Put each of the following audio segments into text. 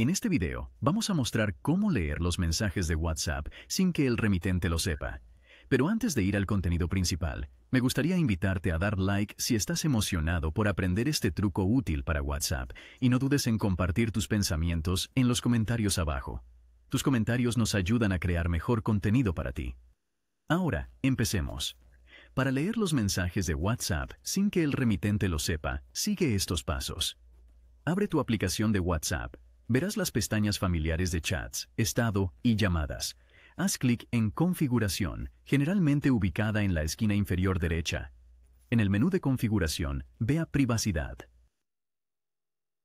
En este video vamos a mostrar cómo leer los mensajes de WhatsApp sin que el remitente lo sepa. Pero antes de ir al contenido principal, me gustaría invitarte a dar like si estás emocionado por aprender este truco útil para WhatsApp y no dudes en compartir tus pensamientos en los comentarios abajo. Tus comentarios nos ayudan a crear mejor contenido para ti. Ahora, empecemos. Para leer los mensajes de WhatsApp sin que el remitente lo sepa, sigue estos pasos. Abre tu aplicación de WhatsApp verás las pestañas familiares de chats, estado y llamadas. Haz clic en Configuración, generalmente ubicada en la esquina inferior derecha. En el menú de configuración, vea Privacidad.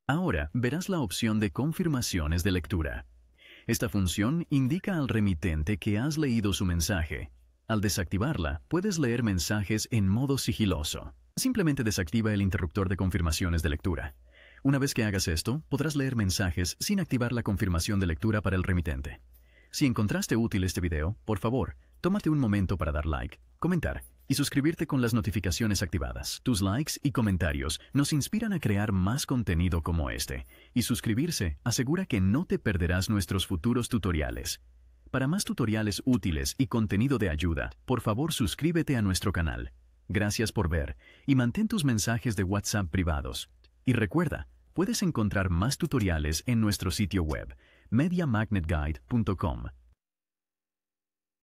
Ahora verás la opción de confirmaciones de lectura. Esta función indica al remitente que has leído su mensaje. Al desactivarla, puedes leer mensajes en modo sigiloso. Simplemente desactiva el interruptor de confirmaciones de lectura. Una vez que hagas esto, podrás leer mensajes sin activar la confirmación de lectura para el remitente. Si encontraste útil este video, por favor, tómate un momento para dar like, comentar y suscribirte con las notificaciones activadas. Tus likes y comentarios nos inspiran a crear más contenido como este, y suscribirse asegura que no te perderás nuestros futuros tutoriales. Para más tutoriales útiles y contenido de ayuda, por favor suscríbete a nuestro canal. Gracias por ver y mantén tus mensajes de WhatsApp privados. Y recuerda, Puedes encontrar más tutoriales en nuestro sitio web mediamagnetguide.com.